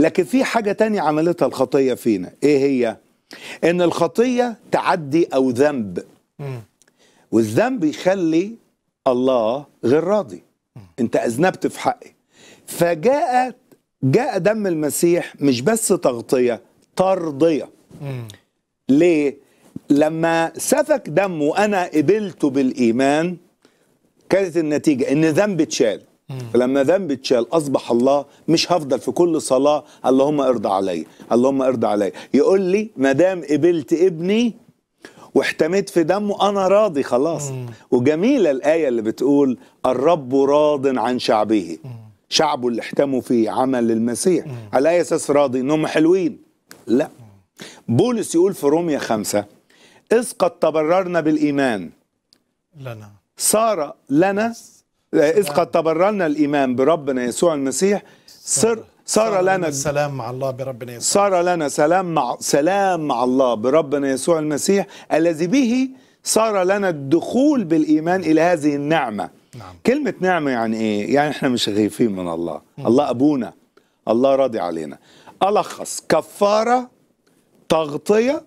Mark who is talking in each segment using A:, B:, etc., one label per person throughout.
A: لكن في حاجة تانية عملتها الخطية فينا ايه هي ان الخطية تعدي او ذنب والذنب يخلي الله غير راضي انت اذنبت في حقي فجاءت جاء دم المسيح مش بس تغطية ترضية ليه لما سفك دمه انا قبلته بالايمان كانت النتيجة ان ذنب اتشال فلما ذنب اتشال اصبح الله مش هفضل في كل صلاه اللهم ارضى عليا اللهم ارضى عليا يقول لي ما دام قبلت ابني واحتميت في دمه انا راضي خلاص مم. وجميله الايه اللي بتقول الرب راض عن شعبه مم. شعبه اللي احتموا في عمل المسيح مم. على اي اساس راضي انهم حلوين لا بولس يقول في روميا خمسة إذ قد تبررنا بالإيمان لنا صار لنا إذ قد تبرلنا الإيمان بربنا يسوع المسيح صار صار لنا السلام
B: مع الله بربنا
A: يسوع صار لنا سلام مع سلام مع الله بربنا يسوع المسيح الذي به صار لنا الدخول بالإيمان إلى هذه النعمة نعم. كلمة نعمة يعني إيه؟ يعني إحنا مش خايفين من الله م. الله أبونا الله راضي علينا ألخص كفارة تغطية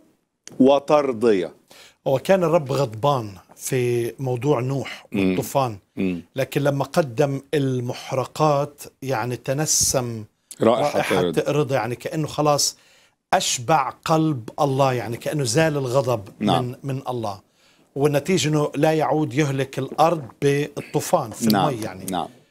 A: وترضية
B: وكان الرب غضبان في موضوع نوح والطوفان لكن لما قدم المحرقات يعني تنسم رائحة, رائحة رضا يعني كأنه خلاص أشبع قلب الله يعني كأنه زال الغضب نعم. من, من الله والنتيجة أنه لا يعود يهلك الأرض بالطوفان في نعم. المي يعني
A: نعم.